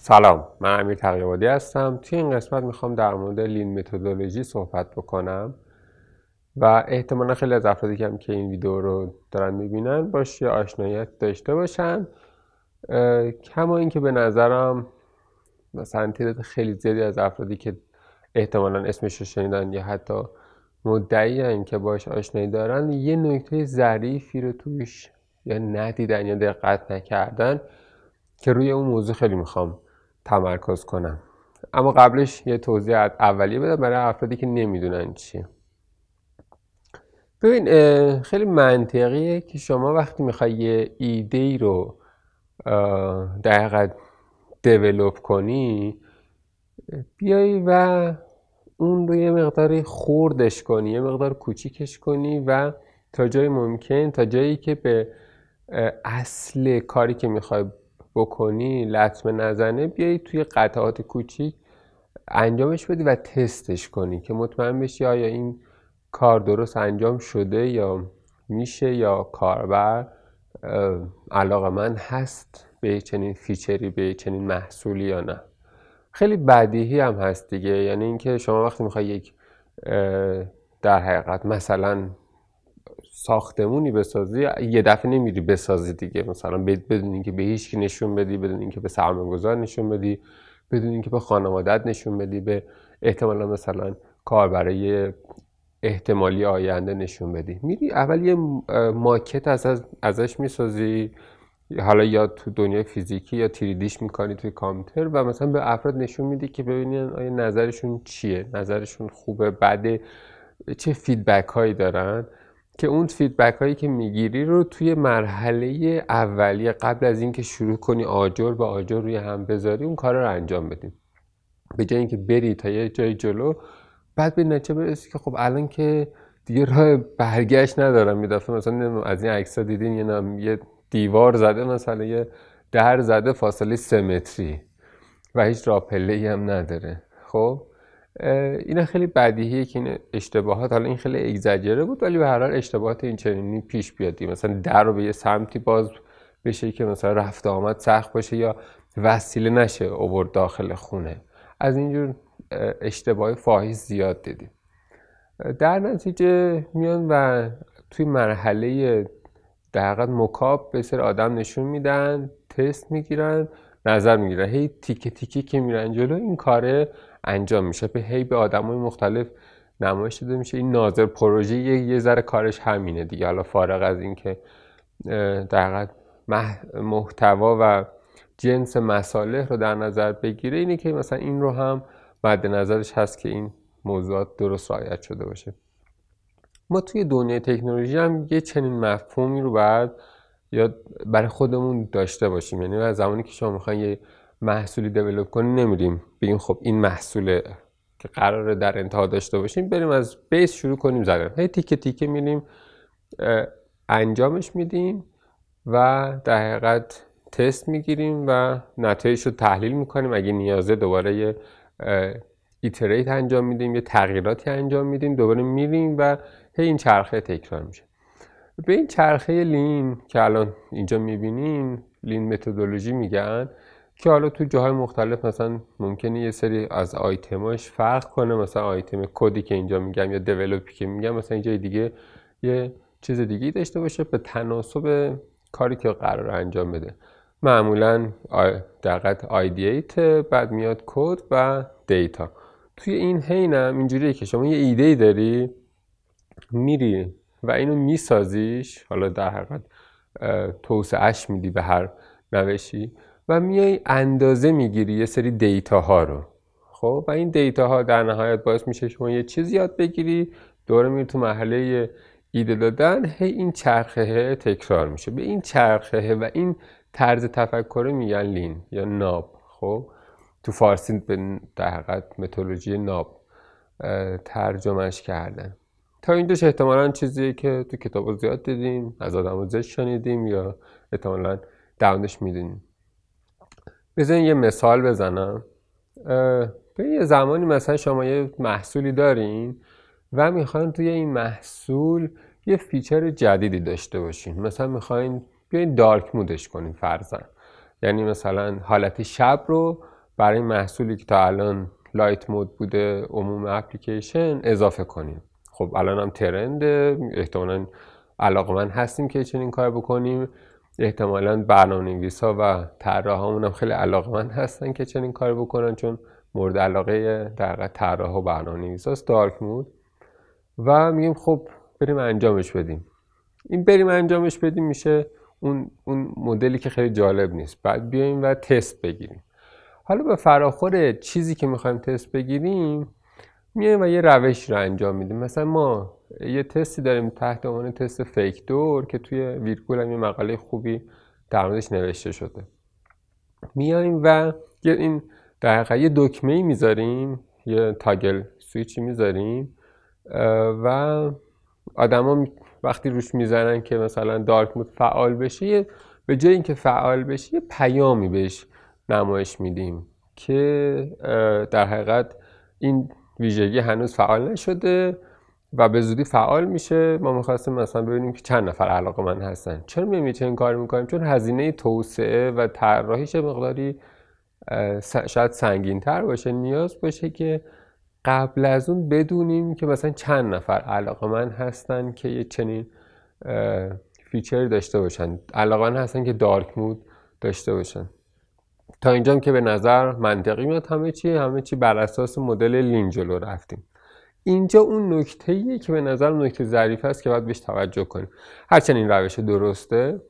سلام من امیر تقیبادی هستم توی این قسمت میخوام در مورد لین متدولوژی صحبت بکنم و احتمالا خیلی از افرادی که هم که این ویدیو رو دارن میبینن باش یا آشنایت داشته باشن کما اینکه به نظرم مثلا تعداد خیلی زیادی از افرادی که احتمالا اسمش رو شنیدن یا حتی مدعی هم که باش آشنایی دارن یه نکته ظریفی رو توش یا ندیدن یا دقت نکردن که روی اون موضوع خیلی میخوام تمرکز کنم اما قبلش یه توضیح اولیه بدم برای افرادی که نمیدونن چیه ببین خیلی منطقیه که شما وقتی میخوای یه ایده ای رو در حقیقت دیولوب کنی بیای و اون رو یه مقداری خوردش کنی یه مقدار کوچیکش کنی و تا جای ممکن تا جایی که به اصل کاری که میخوای بکنی لطمه نزنه بیایی توی قطعات کوچیک انجامش بدی و تستش کنی که مطمئن بشی آیا این کار درست انجام شده یا میشه یا کاربر علاقه من هست به چنین فیچری به چنین محصولی یا نه خیلی بدیهی هم هست دیگه یعنی اینکه شما وقتی میخوای یک در حقیقت مثلا ساختمونی بسازی یه دفعه نمیری بسازی دیگه مثلا بدون اینکه به هیچ نشون بدی بدون اینکه به سرمایه‌گذار نشون بدی بدون اینکه به خانوادت نشون بدی به احتمالا مثلا کار برای احتمالی آینده نشون بدی میری اول یه ماکت از ازش میسازی حالا یا تو دنیای فیزیکی یا تریدیش میکنی توی کامپیوتر و مثلا به افراد نشون میدی که ببینین آیا نظرشون چیه نظرشون خوبه بعد چه فیدبک هایی دارن که اون فیدبک هایی که میگیری رو توی مرحله اولیه قبل از اینکه شروع کنی آجر به آجر روی هم بذاری اون کار رو انجام بدیم به جای اینکه بری تا یه جای جلو بعد به نتیجه برسی که خب الان که دیگه راه برگشت ندارم میدافه مثلا از این عکس ها دیدین یه, نم یه دیوار زده مثلا یه در زده فاصله سمتری و هیچ راه پله هم نداره خب اینا خیلی بدیهیه که این اشتباهات حالا این خیلی اگزجره بود ولی به هر حال اشتباهات این چنینی پیش بیاد مثلا در رو به یه سمتی باز بشه که مثلا رفت آمد سخت باشه یا وسیله نشه اوور داخل خونه از اینجور اشتباه فاحش زیاد دیدیم در نتیجه میان و توی مرحله در حقیقت مکاب به سر آدم نشون میدن تست میگیرن نظر میگیرن هی تیکه تیکه که میرن جلو این کاره انجام میشه به هی به آدمای مختلف نمایش داده میشه این ناظر پروژه یه, ذره کارش همینه دیگه حالا فارغ از اینکه در محتوا و جنس مصالح رو در نظر بگیره اینه که مثلا این رو هم مد نظرش هست که این موضوعات درست رعایت شده باشه ما توی دنیای تکنولوژی هم یه چنین مفهومی رو باید یا برای خودمون داشته باشیم یعنی از زمانی که شما میخواین یه محصولی دیولپ کنیم نمیریم بگیم خب این محصول که قراره در انتها داشته باشیم بریم از بیس شروع کنیم زدن هی تیکه تیکه میریم انجامش میدیم و در حقیقت تست میگیریم و نتایج رو تحلیل میکنیم اگه نیازه دوباره یه ایتریت انجام میدیم یه تغییراتی انجام میدیم دوباره میریم و هی این چرخه تکرار میشه به این چرخه لین که الان اینجا میبینین لین متدولوژی میگن که حالا تو جاهای مختلف مثلا ممکنه یه سری از آیتماش فرق کنه مثلا آیتم کدی که اینجا میگم یا دیولپی که میگم مثلا اینجا دیگه یه چیز دیگه داشته باشه به تناسب کاری که قرار انجام بده معمولا دقیقت آیدیت بعد میاد کد و دیتا توی این حینم اینجوریه که شما یه ایده ای داری میری و اینو میسازیش حالا در حقیقت توسعهش میدی به هر نوشی و میای اندازه میگیری یه سری دیتا ها رو خب و این دیتا ها در نهایت باعث میشه شما یه چیزی یاد بگیری دوره میری تو مرحله ایده دادن هی این چرخه تکرار میشه به این چرخه و این طرز تفکر میگن لین یا ناب خب تو فارسی به در حقیقت متولوژی ناب ترجمهش کردن تا این دوش احتمالا چیزیه که تو کتاب زیاد دیدیم از آدم زشت شنیدیم یا احتمالا درونش میدونیم بزنین یه مثال بزنم به یه زمانی مثلا شما یه محصولی دارین و میخواین توی این محصول یه فیچر جدیدی داشته باشین مثلا میخواین بیاین دارک مودش کنین فرزن یعنی مثلا حالت شب رو برای محصولی که تا الان لایت مود بوده عموم اپلیکیشن اضافه کنیم خب الان هم ترنده احتمالا علاقه من هستیم که چنین کار بکنیم احتمالا برنامه نویس ها و طراح هم خیلی علاقمند هستن که چنین کار بکنن چون مورد علاقه در طراح و برنامه نویس هاست دارک مود و میگیم خب بریم انجامش بدیم این بریم انجامش بدیم میشه اون, اون مدلی که خیلی جالب نیست بعد بیایم و تست بگیریم حالا به فراخور چیزی که میخوایم تست بگیریم میایم و یه روش رو انجام میدیم مثلا ما یه تستی داریم تحت عنوان تست فیک دور که توی ویرگول هم یه مقاله خوبی در موردش نوشته شده میایم و این در حقیقت یه دکمه ای میذاریم یه تاگل سویچی میذاریم و آدما وقتی روش میزنن که مثلا دارک مود فعال بشه به جای اینکه فعال بشه یه پیامی بهش نمایش میدیم که در حقیقت این ویژگی هنوز فعال نشده و به زودی فعال میشه ما میخواستیم مثلا ببینیم که چند نفر علاقه من هستن چرا میایم کار میکنیم چون هزینه توسعه و طراحیش مقداری شاید سنگین تر باشه نیاز باشه که قبل از اون بدونیم که مثلا چند نفر علاقه من هستن که یه چنین فیچر داشته باشن علاقه من هستن که دارک مود داشته باشن تا اینجام که به نظر منطقی میاد همه چی همه چی بر اساس مدل لینجلو رفتیم اینجا اون نکته که به نظر نکته ظریف است که باید بهش توجه کنیم هرچند این روش درسته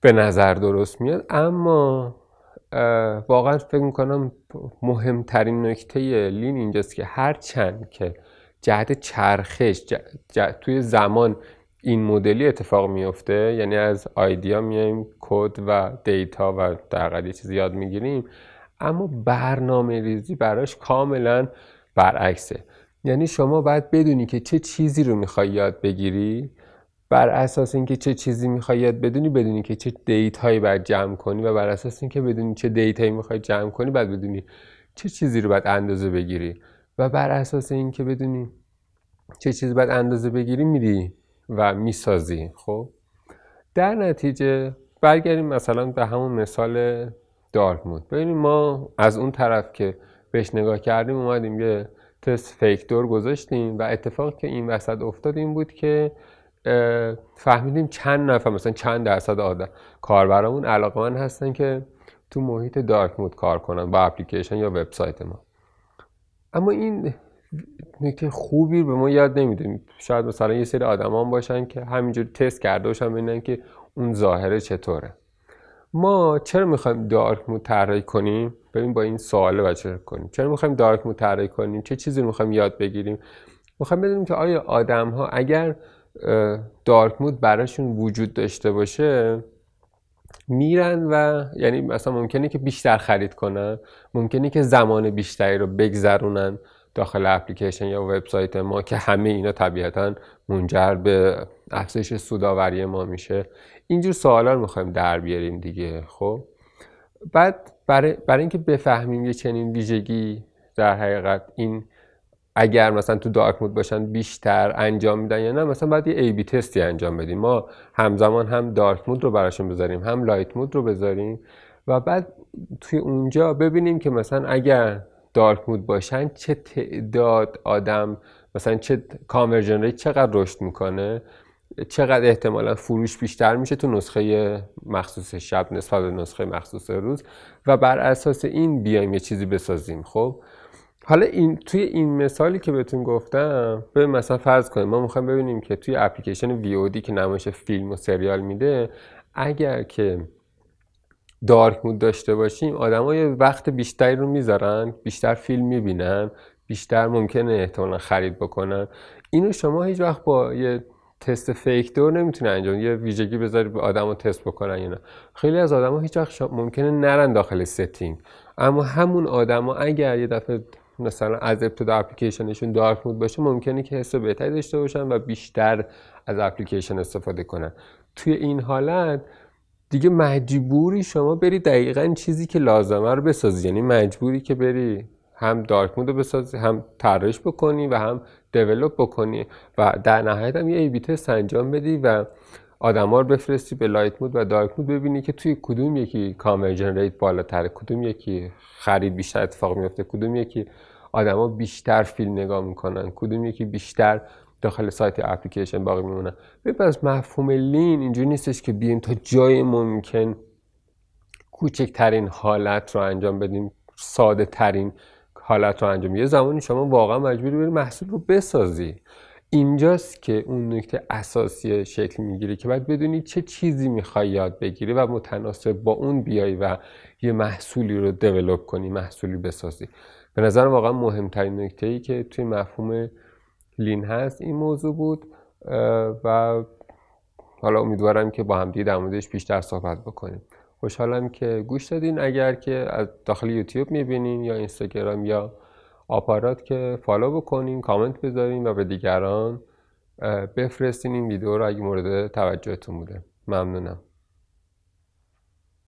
به نظر درست میاد اما واقعا فکر میکنم مهمترین نکته لین اینجاست که هرچند که جهت چرخش توی زمان این مدلی اتفاق میفته یعنی از آیدیا میایم کد و دیتا و در یه چیزی یاد میگیریم اما برنامه ریزی براش کاملا برعکسه یعنی شما باید بدونی که چه چیزی رو میخوای یاد بگیری بر اساس اینکه چه چیزی میخوای یاد بدونی بدونی که چه دیتایی باید جمع کنی و بر اساس اینکه بدونی چه دیتایی میخوای جمع کنی باید بدونی چه چیزی رو باید اندازه بگیری و بر اساس اینکه بدونی چه چیزی باید اندازه بگیری میری و میسازی خب در نتیجه برگردیم مثلا به همون مثال مود ببینیم ما از اون طرف که بهش نگاه کردیم اومدیم یه تست فیک دور گذاشتیم و اتفاق که این وسط افتاد این بود که فهمیدیم چند نفر مثلا چند درصد آدم کاربرامون من هستن که تو محیط دارک مود کار کنن با اپلیکیشن یا وبسایت ما اما این نکته خوبی به ما یاد نمیده شاید مثلا یه سری آدمان باشن که همینجور تست کرده باشن ببینن که اون ظاهره چطوره ما چرا میخوایم دارک مود طراحی کنیم ببین با این سواله بچه کنیم چرا میخوایم دارک مود طراحی کنیم چه چیزی رو میخوایم یاد بگیریم میخوایم بدونیم که آیا آدم ها اگر دارک مود براشون وجود داشته باشه میرن و یعنی مثلا ممکنه که بیشتر خرید کنن ممکنه که زمان بیشتری رو بگذرونن داخل اپلیکیشن یا وبسایت ما که همه اینا طبیعتا منجر به افزایش سوداوری ما میشه اینجور سوالا رو میخوایم در بیاریم دیگه خب بعد برای, برای اینکه بفهمیم یه چنین ویژگی در حقیقت این اگر مثلا تو دارک مود باشن بیشتر انجام میدن یا نه مثلا باید یه ای بی تستی انجام بدیم ما همزمان هم دارک مود رو براشون بذاریم هم لایت مود رو بذاریم و بعد توی اونجا ببینیم که مثلا اگر دارک مود باشن چه تعداد آدم مثلا چه کانورژن ریت چقدر رشد میکنه چقدر احتمالا فروش بیشتر میشه تو نسخه مخصوص شب نسبت به نسخه مخصوص روز و بر اساس این بیایم یه چیزی بسازیم خب حالا این توی این مثالی که بهتون گفتم به مثلا فرض کنیم ما میخوایم ببینیم که توی اپلیکیشن VOD که نمایش فیلم و سریال میده اگر که دارک مود داشته باشیم آدم یه وقت بیشتری رو میذارن بیشتر فیلم میبینن بیشتر ممکنه احتمالا خرید بکنن اینو شما هیچ وقت با یه تست فیک دور نمیتونه انجام یه ویژگی بذاری به آدم رو تست بکنن یا نه خیلی از ها هیچ وقت ممکنه نرن داخل ستینگ اما همون ها اگر یه دفعه مثلا از ابتدا اپلیکیشنشون دارک مود باشه ممکنه که حس بهتری داشته باشن و بیشتر از اپلیکیشن استفاده کنن توی این حالت دیگه مجبوری شما بری دقیقا چیزی که لازمه رو بسازی یعنی مجبوری که بری هم دارک مود رو بسازی هم طراحیش بکنی و هم دیولپ بکنی و در نهایت هم یه ای انجام بدی و آدما رو بفرستی به لایت مود و دارک مود ببینی که توی کدوم یکی کانورژن ریت بالاتر کدوم یکی خرید بیشتر اتفاق میفته کدوم یکی آدما بیشتر فیلم نگاه میکنن کدوم یکی بیشتر داخل سایت اپلیکیشن باقی میمونن ببین از مفهوم لین اینجوری نیستش که بیایم تا جای ممکن کوچکترین حالت رو انجام بدیم ساده ترین حالت رو انجام یه زمانی شما واقعا مجبور بری محصول رو بسازی اینجاست که اون نکته اساسی شکل میگیری که باید بدونی چه چیزی میخوای یاد بگیری و متناسب با اون بیای و یه محصولی رو دیولپ کنی محصولی بسازی به نظر واقعا مهمترین نکته ای که توی مفهوم لین هست این موضوع بود و حالا امیدوارم که با همدیگه در موردش بیشتر صحبت بکنیم خوشحالم که گوش دادین اگر که از داخل یوتیوب میبینین یا اینستاگرام یا آپارات که فالو بکنین کامنت بذارین و به دیگران بفرستین این ویدیو رو اگه مورد توجهتون بوده ممنونم